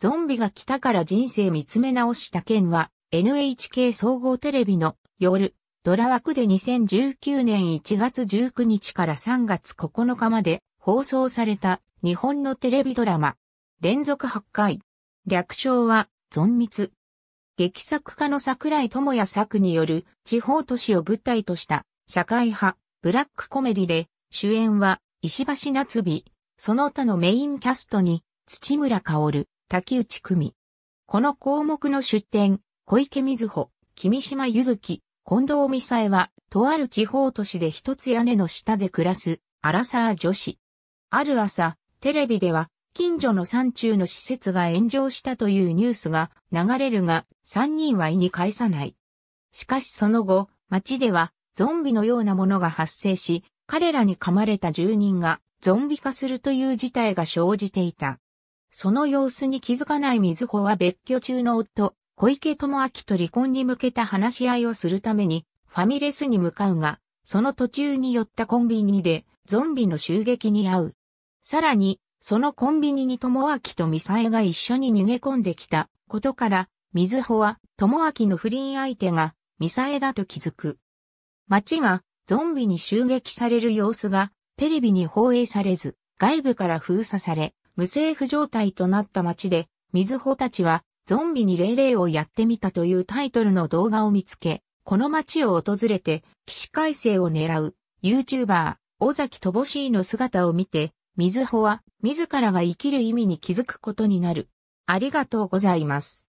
ゾンビが来たから人生見つめ直した件は、NHK 総合テレビの夜、ドラ枠で2019年1月19日から3月9日まで放送された日本のテレビドラマ。連続8回。略称は、ゾンミツ。劇作家の桜井智也作による地方都市を舞台とした社会派、ブラックコメディで、主演は石橋夏美、その他のメインキャストに土村薫、竹内久美。この項目の出典、小池瑞穂、君島ゆずき、近藤美沙は、とある地方都市で一つ屋根の下で暮らす、アラサー女子。ある朝、テレビでは、近所の山中の施設が炎上したというニュースが流れるが、三人は意に返さない。しかしその後、街では、ゾンビのようなものが発生し、彼らに噛まれた住人がゾンビ化するという事態が生じていた。その様子に気づかない水穂は別居中の夫、小池智明と離婚に向けた話し合いをするために、ファミレスに向かうが、その途中に寄ったコンビニで、ゾンビの襲撃に遭う。さらに、そのコンビニに智明とミサエが一緒に逃げ込んできたことから、水穂は智明の不倫相手がミサエだと気づく。街がゾンビに襲撃される様子がテレビに放映されず、外部から封鎖され、無政府状態となった街で、水穂たちは、ゾンビに霊霊をやってみたというタイトルの動画を見つけ、この街を訪れて、起死回生を狙う、YouTuber、尾崎とぼしいの姿を見て、水穂は、自らが生きる意味に気づくことになる。ありがとうございます。